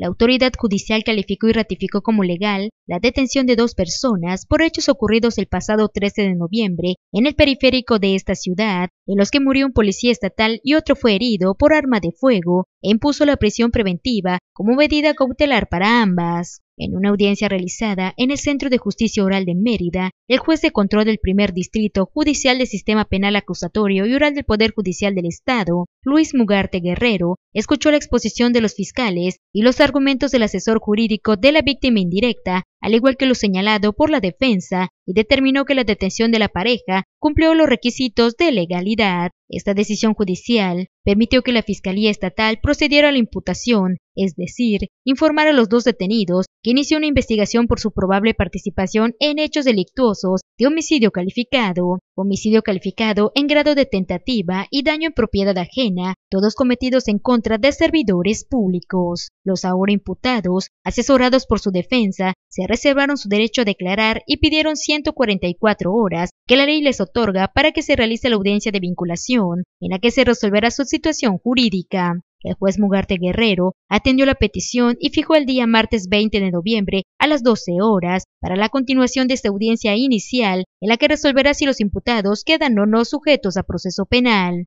La autoridad judicial calificó y ratificó como legal la detención de dos personas por hechos ocurridos el pasado 13 de noviembre en el periférico de esta ciudad, en los que murió un policía estatal y otro fue herido por arma de fuego, e impuso la prisión preventiva como medida cautelar para ambas. En una audiencia realizada en el Centro de Justicia Oral de Mérida, el juez de control del primer distrito judicial del sistema penal acusatorio y oral del Poder Judicial del Estado, Luis Mugarte Guerrero, escuchó la exposición de los fiscales y los argumentos del asesor jurídico de la víctima indirecta, al igual que lo señalado por la defensa, y determinó que la detención de la pareja cumplió los requisitos de legalidad. Esta decisión judicial permitió que la Fiscalía Estatal procediera a la imputación es decir, informar a los dos detenidos que inició una investigación por su probable participación en hechos delictuosos de homicidio calificado, homicidio calificado en grado de tentativa y daño en propiedad ajena, todos cometidos en contra de servidores públicos. Los ahora imputados, asesorados por su defensa, se reservaron su derecho a declarar y pidieron 144 horas que la ley les otorga para que se realice la audiencia de vinculación, en la que se resolverá su situación jurídica. El juez Mugarte Guerrero atendió la petición y fijó el día martes 20 de noviembre a las 12 horas para la continuación de esta audiencia inicial en la que resolverá si los imputados quedan o no sujetos a proceso penal.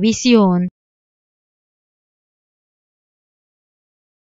visión.